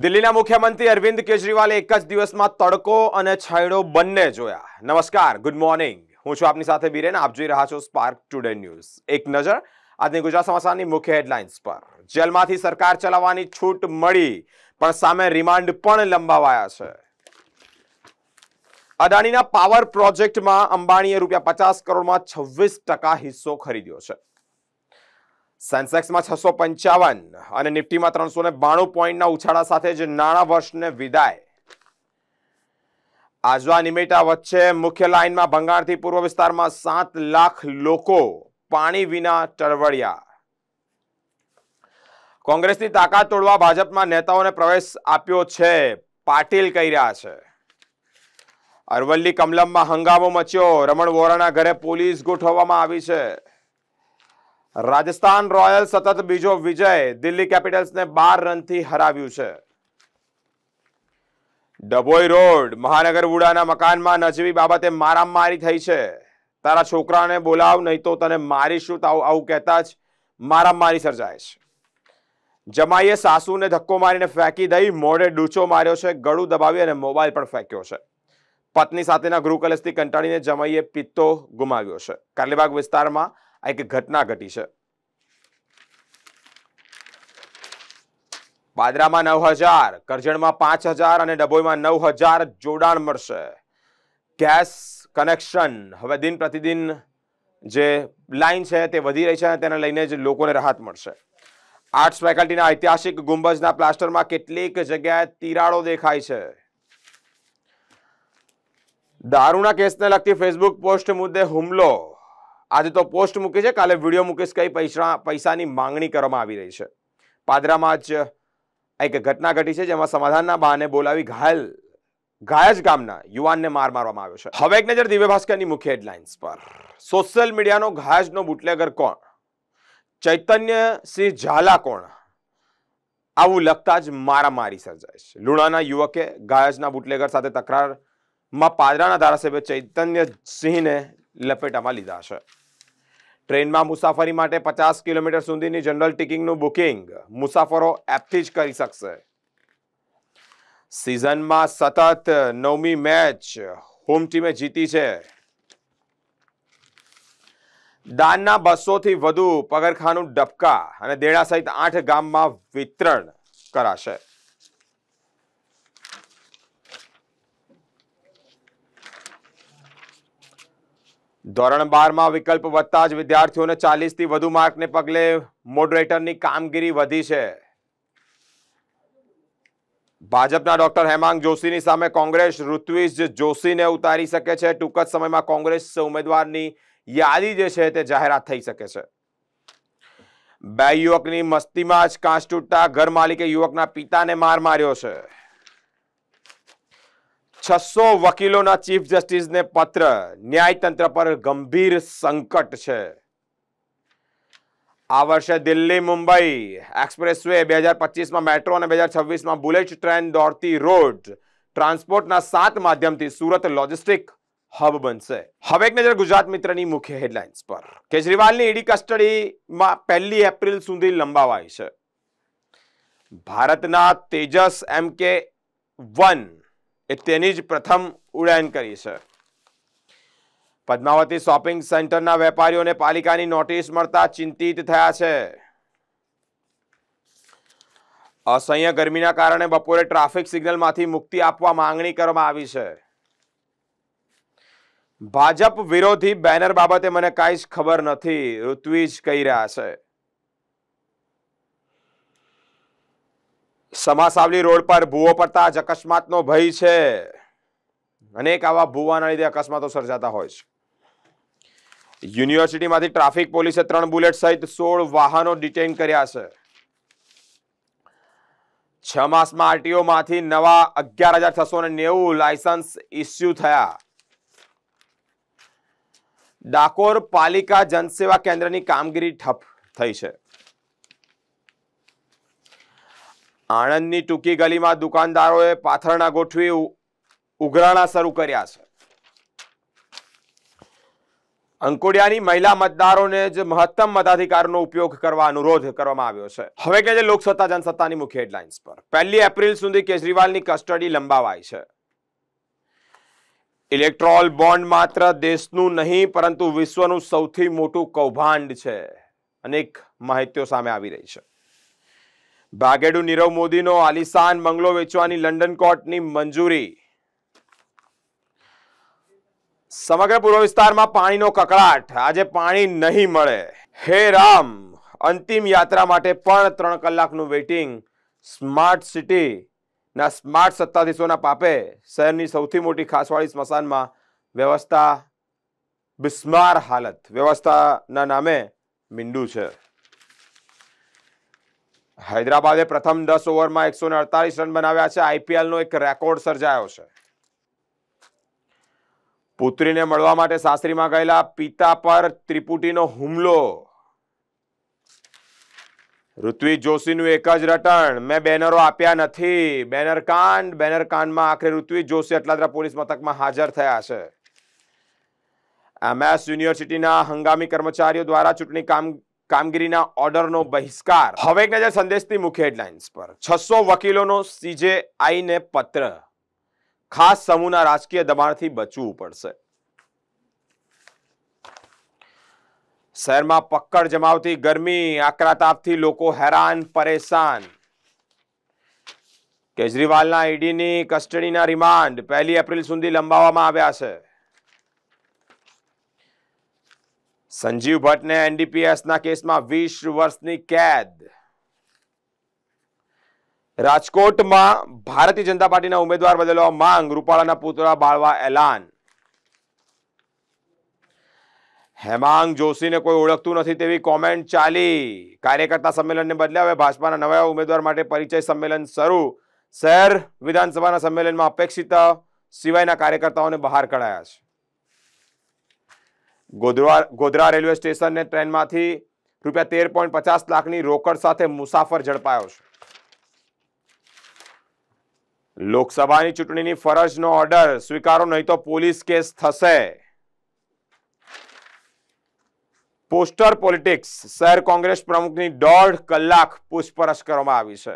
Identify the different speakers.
Speaker 1: દિલ્હીના મુખ્યમંત્રી અરવિંદ કેજરીવાલે એક જ દિવસમાં તડકો અને છાંયડો બંને જોયા નમસ્કાર ગુડ મોર્નિંગ હું છું આપની સાથે બીરેન આપ જોઈ રહ્યા છો સ્પાર્ક ટુડે ન્યૂઝ એક નજર આજની ગુજરાત સમાચારની મુખ્ય હેડલાઇન્સ પર જેલમાંથી સરકાર ચલાવવાની છૂટ મળી પણ સામે રિમાન્ડ પણ લંબાવાયા છે અદાણીના પાવર પ્રોજેક્ટમાં અંબાણીએ રૂપિયા પચાસ કરોડમાં છવ્વીસ ટકા હિસ્સો ખરીદ્યો છે સેન્સેક્સમાં છસો પંચાવન અને નિફ્ટીમાં ત્રણસો ને બાણું પોઈન્ટના ઉછાળા સાથે જ નાણાં વર્ષને વિદાય આજવા નિમેટા વચ્ચે મુખ્ય લાઇનમાં ભંગાણથી પૂર્વ વિસ્તારમાં સાત લાખ લોકો પાણી વિના ટળવળ્યા કોંગ્રેસની તાકાત તોડવા ભાજપમાં નેતાઓને પ્રવેશ આપ્યો છે પાટીલ કહી રહ્યા છે અરવલ્લી કમલમમાં હંગામો મચ્યો રમણ વોરાના ઘરે પોલીસ ગોઠવવામાં આવી છે રાજસ્થાન રોયલ સતત બીજો વિજય દિલ્હી કેપિટલ્સને બાર રનથી હરાવ્યું છે ડભોઈ રોડ મહાનગર ઉડાના મકાનમાં નજીવી બાબતે મારામારી થઈ છે તારા છોકરાને બોલાવ નહીં તો તને મારીશું તો આવું કહેતા જ મારામારી સર્જાય છે જમાઈએ સાસુને ધક્કો મારીને ફેંકી દઈ મોઢે ડૂચો માર્યો છે ગળું દબાવી અને મોબાઈલ પણ ફેંક્યો છે પત્ની સાથેના ગૃહકલશથી કંટાળીને જમાઈએ પિત્તો ગુમાવ્યો છે કાલીબાગ વિસ્તારમાં આ એક ઘટના ઘટી છે પાદરામાં નવ હજાર કરજણમાં પાંચ હજાર અને ડભોઈમાં નવ હજાર જોડાણ મળશે ગેસ કનેક્શન હવે દિન પ્રતિદિન જે લાઇન છે તે વધી રહી છે અને તેને લઈને જ લોકોને રાહત મળશે આર્ટ્સ ફેકલ્ટીના ઐતિહાસિક ગુંબજના પ્લાસ્ટરમાં કેટલીક જગ્યાએ તિરાડો દેખાય છે દારૂના કેસને લગતી ફેસબુક પોસ્ટ મુદ્દે હુમલો આજે તો પોસ્ટ મૂકી છે કાલે વિડીયો મૂકીશ કઈ પૈસા પૈસાની માંગણી કરવામાં આવી રહી છે પાદરામાં જ એક ઘટના ઘટી છે જેમાં સમાધાનના બહાને બોલાવી ઘાયલ ઘાયજ ગામના યુવાનને માર મારવામાં આવ્યો છે હવે એક નજર દિવ્ય ભાસ્કરની મુખ્ય હેડલાઇન્સ પર સોશિયલ મીડિયાનો ઘાયજનો બુટલેગર કોણ ચૈતન્યસિંહ ઝાલા કોણ આવું લખતા જ મારામારી સર્જાય છે લુણાના યુવકે ગાયજના બુટલેગર સાથે તકરારમાં પાદરાના ધારાસભ્ય ચૈતન્યસિંહને સિંહને લપેટામાં લીધા છે ટ્રેનમાં મુસાફરી માટે પચાસ કિલોમીટર સુધીની જનરલ ટિકિંગનું બુકિંગ મુસાફરો એપથી જ કરી શકશે સિઝનમાં સતત નવમી મેચ હોમ ટીમે જીતી છે દાનના બસોથી વધુ પગરખાનું ડબકા અને દેડા સહિત આઠ ગામમાં વિતરણ કરાશે ધોરણ બારમાં વિકલ્પ વધતા જ વિદ્યાર્થીઓને ચાલીસથી વધુ માર્કને પગલે મોડરેટરની કામગીરી વધી છે ભાજપના ડોક્ટર હેમાંગ જોશીની સામે કોંગ્રેસ ઋત્વિજ જોશીને ઉતારી શકે છે ટૂંક જ સમયમાં કોંગ્રેસ ઉમેદવારની યાદી જે છે તે જાહેરાત થઈ શકે છે બે યુવકની મસ્તીમાં જ કાંચ તૂટતા ઘર માલિકે યુવકના પિતાને માર માર્યો છે છસો વકીલોના ચીફ જસ્ટિસને પત્ર ન્યાયતંત્ર પર ગંભીર સંકટ છે આ વર્ષે દિલ્હી મુંબઈ એક્સપ્રેસવે બે હજાર પચીસમાં મેટ્રો અને બે હજાર છવ્વીસમાં બુલેટ ટ્રેન દોડતી રોડ ટ્રાન્સપોર્ટના સાત માધ્યમથી સુરત લોજિસ્ટિક હબ બનશે હવે એક નજર ગુજરાત મિત્રની મુખ્ય હેડલાઇન્સ પર કેજરીવાલની ઈડી કસ્ટડીમાં પહેલી એપ્રિલ સુધી લંબાવાઈ છે ભારતના તેજસ એમ કે વન તેની જ પ્રથમ ઉડાન કરી છે પદ્માવતી શોપિંગ સેન્ટરના વેપારીઓને પાલિકાની નોટિસ મળતા ચિંતિત થયા છે અસહ્ય ગરમીના કારણે બપોરે ટ્રાફિક સિગ્નલમાંથી મુક્તિ આપવા માંગણી કરવામાં આવી છે ભાજપ વિરોધી બેનર બાબતે મને કાંઈ જ ખબર નથી ઋત્વિજ કહી રહ્યા છે સમાસાવલી રોડ પર ભૂવો પડતા જ અકસ્માતનો ભય છે અનેક આવા ભૂવાના લીધે અકસ્માતો સર્જાતા હોય છે યુનિવર્સિટીમાંથી ટ્રાફિક પોલીસે ત્રણ બુલેટ સહિત સોળ વાહનો ડિટેન કર્યા છે છ માસમાં આરટીઓમાંથી નવા અગિયાર હજાર છસો નેવું લાયસન્સ ઇસ્યુ થયા ડાકોર પાલિકા જનસેવા કેન્દ્રની કામગીરી ઠપ થઈ છે આણંદની ટૂંકી ગલીમાં દુકાનદારોએ પાથરણા ગોઠવી ઉઘરાણા શરૂ કર્યા છે અંકોડિયાની મહિલા મતદારોને જ મહત્તમ મતાધિકારનો ઉપયોગ કરવા અનુરોધ કરવામાં આવ્યો છે હવે કે જે લોકસત્તા જનસત્તાની મુખ્ય હેડલાઇન્સ પર પહેલી એપ્રિલ સુધી કેજરીવાલની કસ્ટડી લંબાવાઈ છે ઇલેક્ટ્રોલ બોન્ડ માત્ર દેશનું નહીં પરંતુ વિશ્વનું સૌથી મોટું કૌભાંડ છે અનેક માહિતીઓ સામે આવી રહી છે ભાગેડુ નીરવ મોદીનો આલિશાન બંગલો વેચવાની લંડન કોર્ટની મંજૂરી સમગ્ર પૂર્વ વિસ્તારમાં પાણીનો કકળાટ આજે પાણી નહીં મળે હે રામ અંતિમ યાત્રા માટે પણ ત્રણ કલાકનું વેઇટિંગ સ્માર્ટ સિટીના સ્માર્ટ સત્તાધીશોના પાપે શહેરની સૌથી મોટી ખાસવાળી સ્મશાનમાં વ્યવસ્થા બિસ્માર હાલત વ્યવસ્થાના નામે મીંડું છે હૈદરાબાદે પ્રથમ દસ ઓવરમાં એકસો રન બનાવ્યા છે આઈપીએલનો એક રેકોર્ડ સર્જાયો છે પુત્રીને મળવા માટે સાસરીમાં ગયેલા પિતા પર ત્રિપુટીનો હુમલો ઋત્વિક જોશીનું એક જ રટણ મેં બેનરો આપ્યા નથી બેનરકાંડ બેનરકાંડમાં આખરે ઋત્વિક જોશી અટલાદરા પોલીસ મથકમાં હાજર થયા છે એમએસ યુનિવર્સિટીના હંગામી કર્મચારીઓ દ્વારા ચૂંટણી કામ કામગીરીના ઓર્ડરનો બહિષ્કાર હવે એક નજર સંદેશની મુખ્ય હેડલાઇન્સ પર છસો વકીલોનો આઈને પત્ર ખાસ સમૂહના રાજકીય દબાણથી બચવું પડશે શહેરમાં પક્કડ જમાવતી ગરમી આકરા તાપથી લોકો હેરાન પરેશાન કેજરીવાલના ઈડીની કસ્ટડીના રિમાન્ડ પહેલી એપ્રિલ સુધી લંબાવવામાં આવ્યા છે સંજીવ ભટ્ટને એનડીપીએસના કેસમાં વીસ વર્ષની કેદ રાજકોટમાં ભારતીય જનતા પાર્ટીના ઉમેદવાર બદલવા માંગ રૂપાળાના પુતળા બાળવા એલાન હેમાંગ જોશીને કોઈ ઓળખતું નથી તેવી કોમેન્ટ ચાલી કાર્યકર્તા સંમેલનને બદલે હવે ભાજપાના નવા ઉમેદવાર માટે પરિચય સંમેલન શરૂ શહેર વિધાનસભાના સંમેલનમાં અપેક્ષિત સિવાયના કાર્યકર્તાઓને બહાર કઢાયા છે ગોધરા ગોધરા રેલવે સ્ટેશનને ટ્રેનમાંથી રૂપિયા તેર પોઈન્ટ પચાસ લાખની રોકડ સાથે મુસાફર ઝડપાયો છે લોકસભાની ચૂંટણીની ફરજનો ઓર્ડર સ્વીકારો નહીં તો પોલીસ કેસ થશે પોસ્ટર પોલિટિક્સ શહેર કોંગ્રેસ પ્રમુખની દોઢ કલાક પૂછપરછ કરવામાં આવી છે